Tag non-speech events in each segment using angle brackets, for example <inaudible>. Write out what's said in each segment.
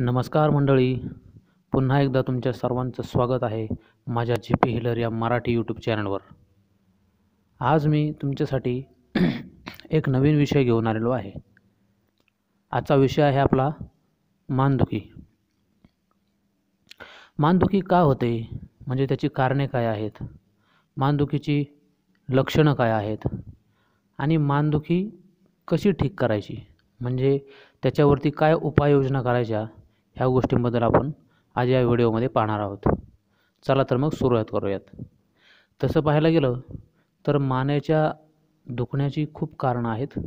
नमस्कार मंडळी पुन्हा एकदा तुमच्या सर्वांचं स्वागत आहे माझ्या जी पी हिलर या मराठी यूट्यूब चॅनलवर आज मी तुमच्यासाठी <clears throat> एक नवीन विषय घेऊन आलेलो आहे आजचा विषय आहे आपला मानदुखी मानदुखी का होते म्हणजे त्याची कारणे काय आहेत मानदुखीची लक्षणं काय आहेत आणि मानदुखी कशी ठीक करायची म्हणजे त्याच्यावरती काय उपाययोजना करायच्या ह्या गोष्टींबद्दल आपण आज या व्हिडिओमध्ये पाहणार आहोत चला तर मग सुरुवात करूयात तसं पाहायला गेलं तर मानेच्या दुखण्याची खूप कारणं आहेत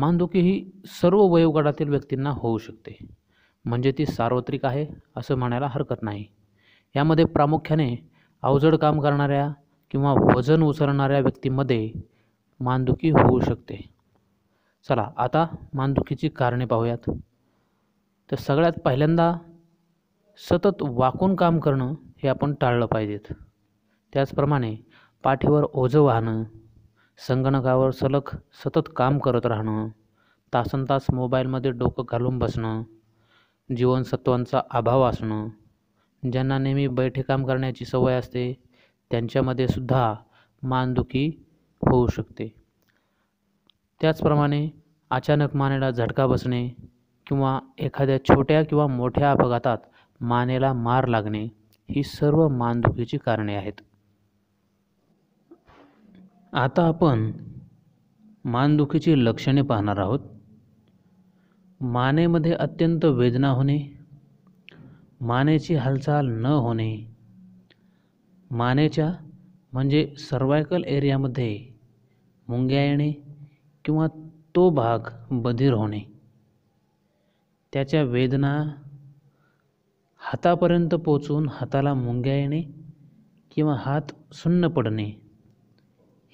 मानदुखी ही सर्व वयोगटातील व्यक्तींना होऊ शकते म्हणजे ती सार्वत्रिक आहे असं म्हणायला हरकत नाही यामध्ये प्रामुख्याने अवजड काम करणाऱ्या किंवा वजन उचलणाऱ्या व्यक्तीमध्ये मानदुखी होऊ शकते चला आता मानदुखीची कारणे पाहूयात तर सगळ्यात पहिल्यांदा सतत वाकून काम करणं हे आपण टाळलं पाहिजेत त्याचप्रमाणे पाठीवर ओझं वाहणं संगणकावर सलग सतत काम करत राहणं तासन तास मोबाईलमध्ये डोकं घालून बसणं जीवनसत्वांचा अभाव असणं ज्यांना नेहमी बैठे काम करण्याची सवय असते त्यांच्यामध्ये सुद्धा मानदुखी होऊ शकते त्याचप्रमाणे अचानक मानेला झटका बसणे किंवा एखाद्या छोट्या किंवा मोठ्या अपघातात मानेला मार लागणे ही सर्व मानदुखीची कारणे आहेत आता आपण मानदुखीची लक्षणे पाहणार आहोत मानेमध्ये अत्यंत वेदना होणे मानेची हालचाल न होणे मानेच्या म्हणजे सर्वायकल एरियामध्ये मुंग्या येणे किंवा तो भाग बधीर होणे त्याच्या वेदना हातापर्यंत पोचून हाताला मुंग्या येणे किंवा हात सुन्न पडणे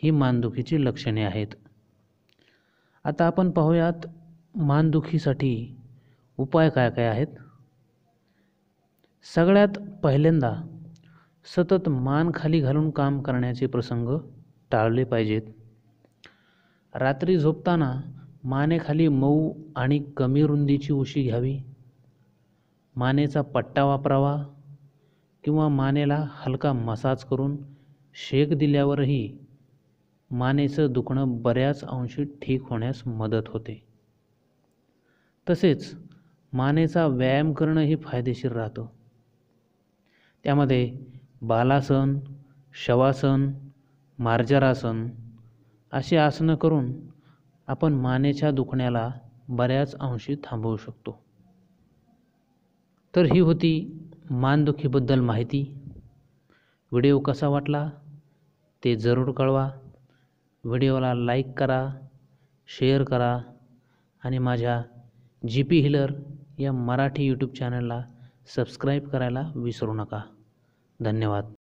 ही मानदुखीची लक्षणे आहेत आता आपण पाहूयात मानदुखीसाठी उपाय काय काय आहेत सगळ्यात पहिल्यांदा सतत मान खाली घालून काम करण्याचे प्रसंग टाळले पाहिजेत रात्री झोपताना मानेखाली मऊ आणि कमी रुंदीची उशी घ्यावी मानेचा पट्टा वापरावा किंवा मानेला हलका मसाज करून शेक दिल्यावरही मानेचं दुखणं बऱ्याच अंशी ठीक होण्यास मदत होते तसेच मानेचा व्यायाम करणंही फायदेशीर राहतं त्यामध्ये बालासन शवासन मार्जरासन अशी आसनं करून आपण मानेच्या दुखण्याला बऱ्याच अंशी थांबवू शकतो तर ही होती मानदुखीबद्दल माहिती व्हिडिओ कसा वाटला ते जरूर कळवा व्हिडिओला लाईक करा शेअर करा आणि माझ्या जी पी हिलर या मराठी यूट्यूब चॅनलला सबस्क्राईब करायला विसरू नका धन्यवाद